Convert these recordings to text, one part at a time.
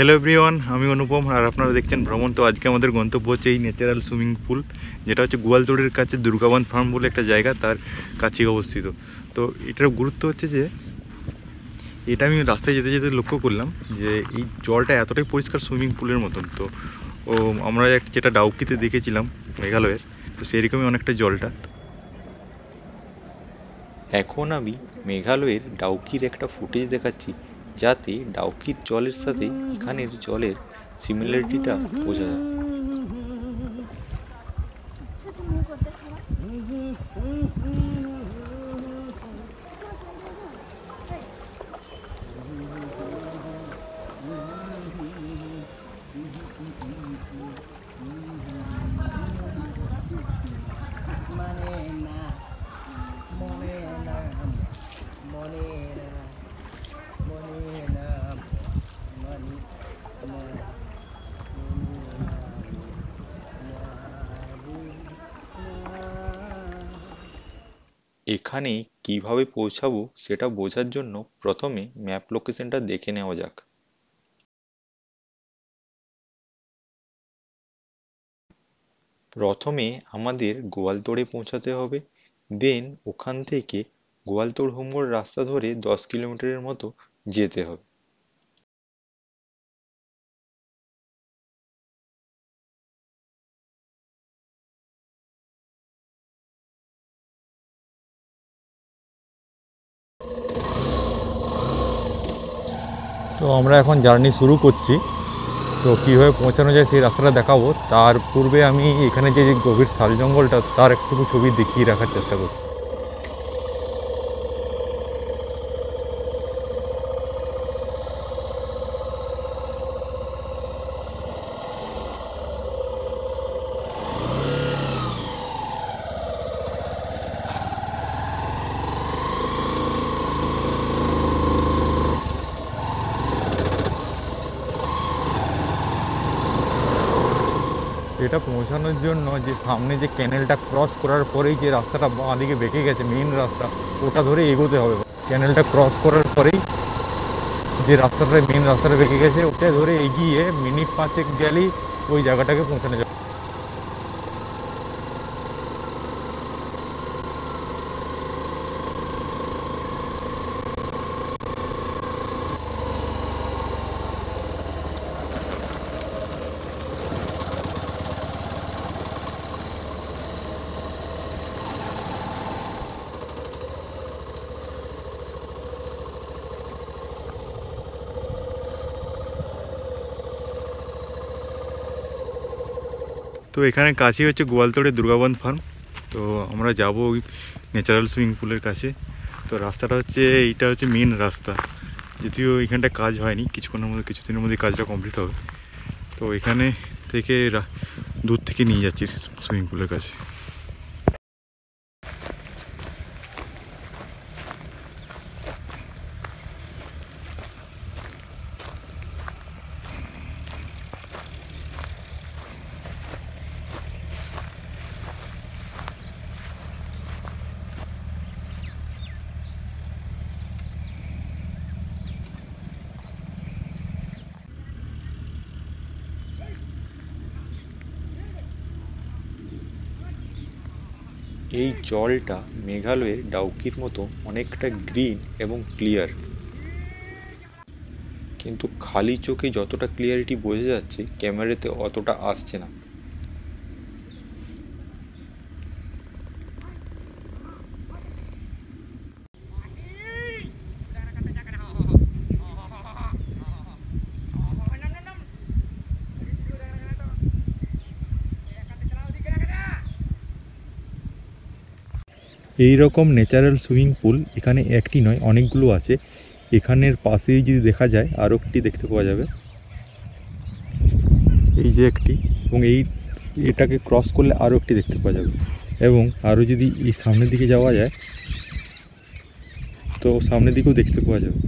hello everyone আমি অনুপম আর আপনারা দেখছেন ভ্রমণ তো আজকে আমাদের গন্তব্য হচ্ছে এই ন্যাচারাল সুইমিং পুল যেটা হচ্ছে গোয়ালতোড়ের কাছে দুর্গাবান ফার্ম বলে একটা জায়গা তার কাছেই অবস্থিত তো এটার গুরুত্ব হচ্ছে যে এটা আমি রাস্তায় যেতে যেতে লক্ষ্য করলাম যে এই জলটা এতটাই পরিষ্কার সুইমিং পুলের মতন তো ও আমরা একটা যেটা ডাউকিতে দেখেছিলাম মেঘালয়ের তো সেরকমই অনেকটা জলটা এখন আমি মেঘালয়ের ডাউকির একটা ফুটেজ দেখাচ্ছি যাতে ডাউকির জলের সাথে এখানের জলের সিমিলারিটিটা বোঝা যায় এখানে কিভাবে পৌঁছাবো সেটা বোঝার জন্য প্রথমে ম্যাপ লোকেশনটা দেখে নেওয়া যাক প্রথমে আমাদের গোয়ালতোড়ে পৌঁছাতে হবে দেন ওখান থেকে গোয়ালতোড় হোমগড় রাস্তা ধরে দশ কিলোমিটারের মতো যেতে হবে তো আমরা এখন জার্নি শুরু করছি তো কীভাবে পৌঁছানো যায় সেই রাস্তাটা দেখাবো তার পূর্বে আমি এখানে যে গভীর শাল জঙ্গলটা তার একটুকু ছবি দেখিয়ে রাখার চেষ্টা করছি এটা পৌঁছানোর জন্য যে সামনে যে ক্যানেলটা ক্রস করার পরেই যে রাস্তাটা বাঁদিকে বেঁকে গেছে মেন রাস্তা ওটা ধরে এগোতে হবে ক্যানেলটা ক্রস করার পরেই যে রাস্তাটা মেন রাস্তাটা বেঁকে গেছে ওটা ধরে এগিয়ে মিনিট পাঁচেক গেলেই ওই জায়গাটাকে পৌঁছানো যাবে তো এখানে কাছেই হচ্ছে গোয়ালতোড়ে দুর্গাবন্ধ ফার্ম তো আমরা যাব ওই ন্যাচারাল সুইমিং পুলের কাছে তো রাস্তাটা হচ্ছে এইটা হচ্ছে মেন রাস্তা যদিও এখানটা কাজ হয়নি কিছুক্ষণের মধ্যে কিছুদিনের মধ্যে কাজটা কমপ্লিট হবে তো এখানে থেকে দূর থেকে নিয়ে যাচ্ছি সুইমিং পুলের কাছে এই জলটা মেঘালয়ের ডাউকির মতো অনেকটা গ্রিন এবং ক্লিয়ার কিন্তু খালি চোখে যতটা ক্লিয়ারিটি বোঝা যাচ্ছে ক্যামেরাতে অতটা আসছে না এই রকম ন্যাচারাল সুইমিং পুল এখানে একটি নয় অনেকগুলো আছে এখানের পাশেই যদি দেখা যায় আরও একটি দেখতে পাওয়া যাবে এই যে একটি এবং এই এটাকে ক্রস করলে আরও একটি দেখতে পাওয়া যাবে এবং আরও যদি এই সামনের দিকে যাওয়া যায় তো সামনের দিকেও দেখতে পাওয়া যাবে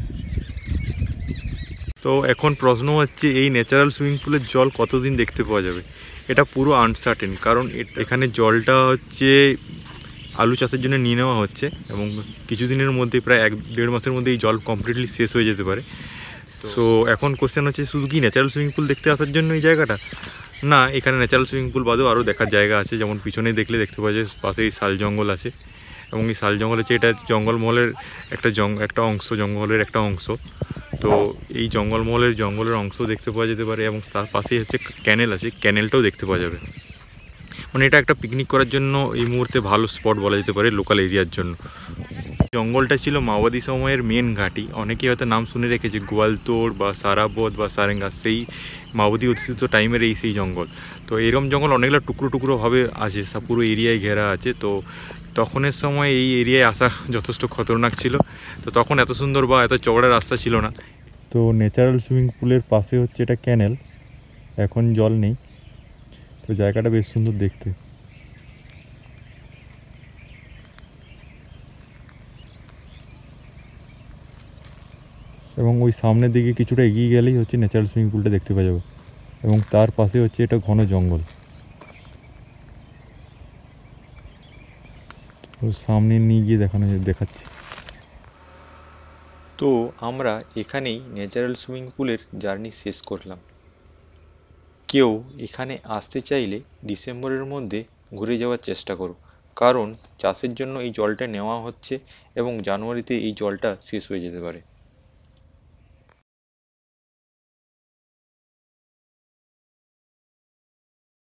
তো এখন প্রশ্ন হচ্ছে এই ন্যাচারাল সুইমিং পুলের জল কতদিন দেখতে পাওয়া যাবে এটা পুরো আনসার্টেন কারণ এখানে জলটা হচ্ছে আলু চাষের জন্য নিয়ে নেওয়া হচ্ছে এবং কিছুদিনের মধ্যে প্রায় এক দেড় মাসের মধ্যে এই জল কমপ্লিটলি শেষ হয়ে যেতে পারে সো এখন কোশ্চেন হচ্ছে শুধু কি ন্যাচারাল সুইমিং পুল দেখতে আসার জন্য এই জায়গাটা না এখানে ন্যাচারাল সুইমিং পুল বাদেও আরও দেখার জায়গা আছে যেমন পিছনে দেখলে দেখতে পাওয়া যায় পাশে এই শাল জঙ্গল আছে এবং এই শাল জঙ্গল আছে এটা জঙ্গলমহলের একটা জং একটা অংশ জঙ্গলের একটা অংশ তো এই জঙ্গলমহলের জঙ্গলের অংশ দেখতে পাওয়া যেতে পারে এবং তার পাশেই হচ্ছে ক্যানেল আছে ক্যানেলটাও দেখতে পাওয়া যাবে মানে এটা একটা পিকনিক করার জন্য এই মুহূর্তে ভালো স্পট বলা যেতে পারে লোকাল এরিয়ার জন্য জঙ্গলটা ছিল মাওবাদী সময়ের মেন ঘাঁটি অনেকেই হয়তো নাম শুনে রেখেছে গোয়ালতোড় বা সারাবদ বা সারেঙ্গা সেই মাওবাদী অধ্যুষিত টাইমের এই সেই জঙ্গল তো এরম জঙ্গল অনেকগুলো টুকরো টুকরোভাবে আছে পুরো এরিয়ায় ঘেরা আছে তো তখনের সময় এই এরিয়ায় আসা যথেষ্ট খতরনাক ছিল তো তখন এত সুন্দর বা এত চওড়া রাস্তা ছিল না তো ন্যাচারাল সুইমিং পুলের পাশে হচ্ছে এটা ক্যানেল এখন জল নেই তো জায়গাটা বেশ সুন্দর দেখতে এবং ওই সামনের দিকে কিছুটা এগিয়ে গেলেই হচ্ছে ন্যাচারাল সুইমিং পুলটা দেখতে পাওয়া যাবে এবং তার পাশে হচ্ছে এটা ঘন জঙ্গল তো সামনে নিয়ে গিয়ে দেখানো দেখাচ্ছে তো আমরা এখানেই ন্যাচারাল সুইমিং পুলের জার্নি শেষ করলাম কেউ এখানে আসতে চাইলে ডিসেম্বরের মধ্যে ঘুরে যাওয়ার চেষ্টা করো কারণ চাষের জন্য এই জলটা নেওয়া হচ্ছে এবং জানুয়ারিতে এই জলটা শেষ হয়ে যেতে পারে